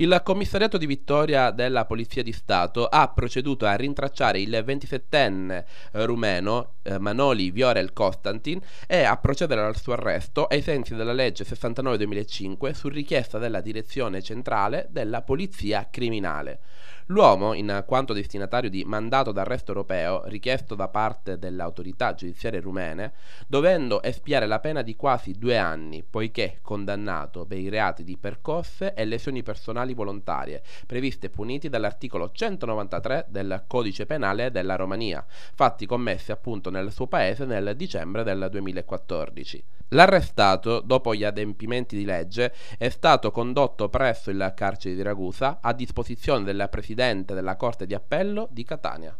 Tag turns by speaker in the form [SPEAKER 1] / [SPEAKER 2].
[SPEAKER 1] Il commissariato di Vittoria della Polizia di Stato ha proceduto a rintracciare il 27enne eh, rumeno eh, Manoli Viorel Costantin e a procedere al suo arresto ai sensi della legge 69-2005 su richiesta della Direzione Centrale della Polizia Criminale. L'uomo, in quanto destinatario di mandato d'arresto europeo richiesto da parte delle autorità giudiziarie rumene, dovendo espiare la pena di quasi due anni, poiché condannato per i reati di percosse e lesioni personali criminali volontarie, previste e puniti dall'articolo 193 del Codice Penale della Romania, fatti commessi appunto nel suo paese nel dicembre del 2014. L'arrestato, dopo gli adempimenti di legge, è stato condotto presso il carcere di Ragusa a disposizione del presidente della Corte di Appello di Catania.